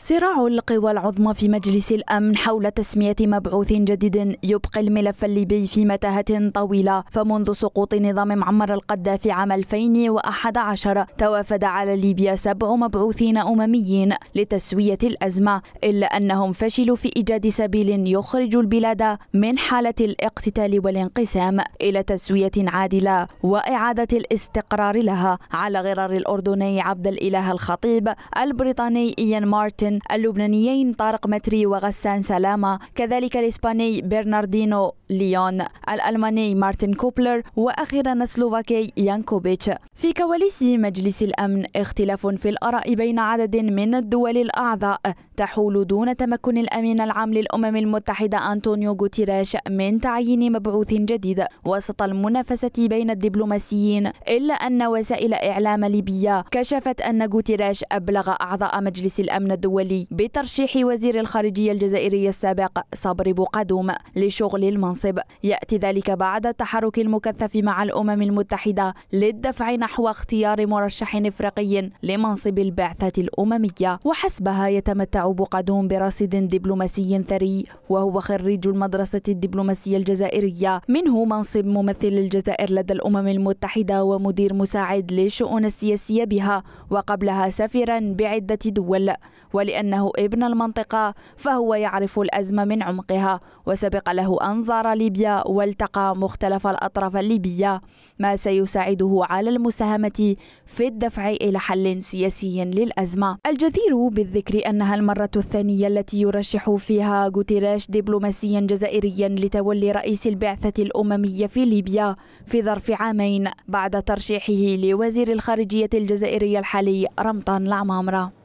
صراع القوى العظمى في مجلس الأمن حول تسمية مبعوث جديد يبقي الملف الليبي في متاهة طويلة فمنذ سقوط نظام معمر القذافي عام 2011 توافد على ليبيا سبع مبعوثين أمميين لتسوية الأزمة إلا أنهم فشلوا في إيجاد سبيل يخرج البلاد من حالة الاقتتال والانقسام إلى تسوية عادلة وإعادة الاستقرار لها على غرار الأردني عبد الإله الخطيب البريطاني إيان مارتن مازن اللبنانيين طارق متري وغسان سلامة كذلك الإسباني برناردينو ليون الألماني مارتن كوبلر وأخيرا السلوفاكي يانكوفيتش في كواليس مجلس الأمن اختلاف في الآراء بين عدد من الدول الأعضاء تحول دون تمكن الأمين العام للأمم المتحدة أنطونيو غوتيراش من تعيين مبعوث جديد وسط المنافسة بين الدبلوماسيين إلا أن وسائل إعلام ليبيا كشفت أن غوتيراش أبلغ أعضاء مجلس الأمن الدولي الدولي بترشيح وزير الخارجية الجزائري السابق صبري بوقدوم لشغل المنصب يأتي ذلك بعد التحرك المكثف مع الأمم المتحدة للدفع نحو اختيار مرشح إفريقي لمنصب البعثة الأممية وحسبها يتمتع بوقدوم برصيد دبلوماسي ثري وهو خريج المدرسة الدبلوماسية الجزائرية منه منصب ممثل الجزائر لدى الأمم المتحدة ومدير مساعد للشؤون السياسية بها وقبلها سفيرا بعدة دول ولأنه ابن المنطقة فهو يعرف الأزمة من عمقها وسبق له أن زار ليبيا والتقى مختلف الأطراف الليبية ما سيساعده على المساهمة في الدفع إلى حل سياسي للأزمة الجدير بالذكر أنها المرة الثانية التي يرشح فيها غوتيريش دبلوماسيا جزائريا لتولي رئيس البعثة الأممية في ليبيا في ظرف عامين بعد ترشيحه لوزير الخارجية الجزائرية الحالي رمطان العمامرة